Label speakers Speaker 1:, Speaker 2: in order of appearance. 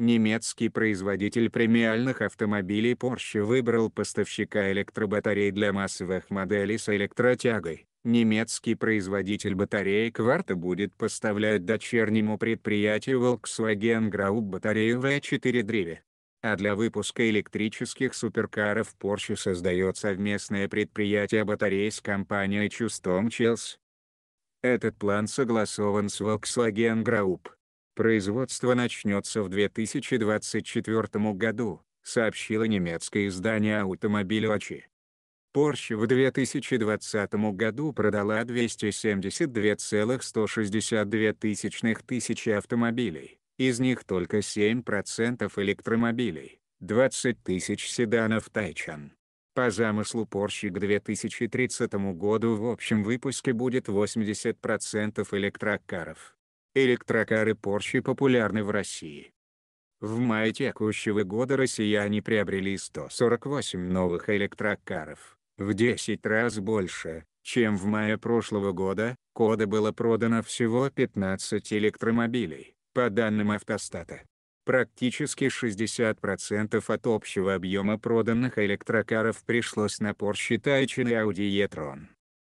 Speaker 1: немецкий производитель премиальных автомобилей Porsche выбрал поставщика электробатарей для массовых моделей с электротягой. Немецкий производитель батареи Кварта будет поставлять дочернему предприятию Volkswagen Group батарею V4 Drive. А для выпуска электрических суперкаров Porsche создает совместное предприятие батарей с компанией Чувством Челс. Этот план согласован с Volkswagen Group. Производство начнется в 2024 году, сообщило немецкое издание «Автомобиль.Очи». Porsche в 2020 году продала 272,162 тысячи автомобилей, из них только 7% электромобилей, 20 тысяч седанов Тайчан. По замыслу Porsche к 2030 году в общем выпуске будет 80% электрокаров. Электрокары Porsche популярны в России. В мае текущего года россияне приобрели 148 новых электрокаров, в 10 раз больше, чем в мае прошлого года, Кода было продано всего 15 электромобилей, по данным автостата. Практически 60% от общего объема проданных электрокаров пришлось на Porsche Taycan и Audi e-tron.